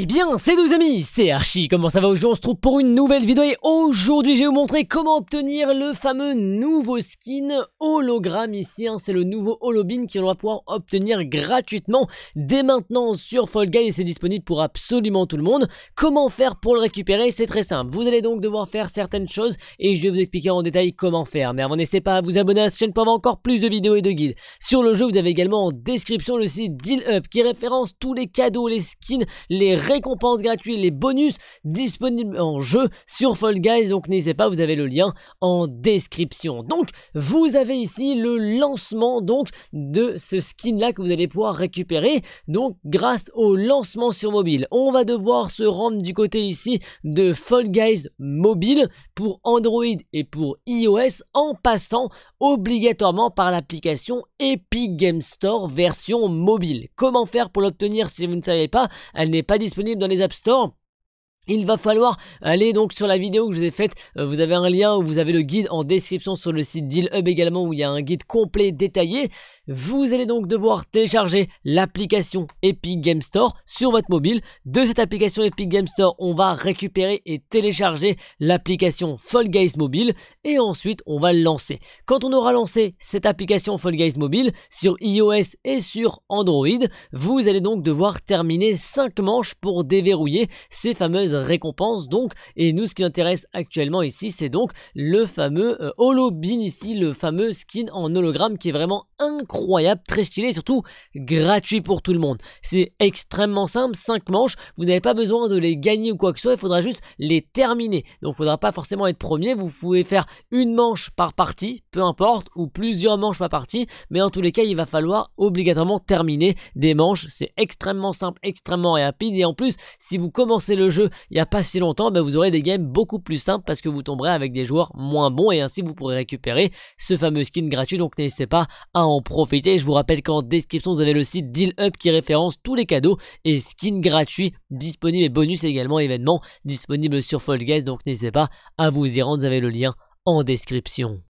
Et eh bien, c'est nous amis, c'est Archie, comment ça va aujourd'hui On se trouve pour une nouvelle vidéo et aujourd'hui je vais vous montrer comment obtenir le fameux nouveau skin hologramme ici, hein, c'est le nouveau holobin que l'on va pouvoir obtenir gratuitement dès maintenant sur Fall Guy et c'est disponible pour absolument tout le monde. Comment faire pour le récupérer C'est très simple, vous allez donc devoir faire certaines choses et je vais vous expliquer en détail comment faire. Mais avant n'hésitez pas à vous abonner à cette chaîne pour avoir encore plus de vidéos et de guides. Sur le jeu vous avez également en description le site Deal Up qui référence tous les cadeaux, les skins, les récompenses gratuites, les bonus disponibles en jeu sur Fall Guys. Donc n'hésitez pas, vous avez le lien en description. Donc vous avez ici le lancement donc de ce skin là que vous allez pouvoir récupérer. Donc grâce au lancement sur mobile, on va devoir se rendre du côté ici de Fall Guys mobile pour Android et pour iOS en passant obligatoirement par l'application Epic Game Store version mobile. Comment faire pour l'obtenir si vous ne savez pas Elle n'est pas disponible disponible dans les App Store il va falloir aller donc sur la vidéo que je vous ai faite, euh, vous avez un lien où vous avez le guide en description sur le site Deal Hub également où il y a un guide complet détaillé. Vous allez donc devoir télécharger l'application Epic Game Store sur votre mobile. De cette application Epic Game Store, on va récupérer et télécharger l'application Fall Guys Mobile et ensuite on va le lancer. Quand on aura lancé cette application Fall Guys Mobile sur iOS et sur Android, vous allez donc devoir terminer 5 manches pour déverrouiller ces fameuses récompenses donc. Et nous, ce qui intéresse actuellement ici, c'est donc le fameux euh, Holo ici, le fameux skin en hologramme qui est vraiment incroyable, très stylé surtout gratuit pour tout le monde. C'est extrêmement simple, 5 manches, vous n'avez pas besoin de les gagner ou quoi que ce soit, il faudra juste les terminer. Donc il faudra pas forcément être premier, vous pouvez faire une manche par partie, peu importe, ou plusieurs manches par partie, mais en tous les cas, il va falloir obligatoirement terminer des manches. C'est extrêmement simple, extrêmement rapide et en plus, si vous commencez le jeu il n'y a pas si longtemps, ben, vous aurez des games beaucoup plus simples parce que vous tomberez avec des joueurs moins bons et ainsi vous pourrez récupérer ce fameux skin gratuit. Donc n'hésitez pas à en profiter. Je vous rappelle qu'en description, vous avez le site Deal Up qui référence tous les cadeaux et skins gratuits disponibles et bonus également événements disponibles sur Fall Guys. Donc n'hésitez pas à vous y rendre. Vous avez le lien en description.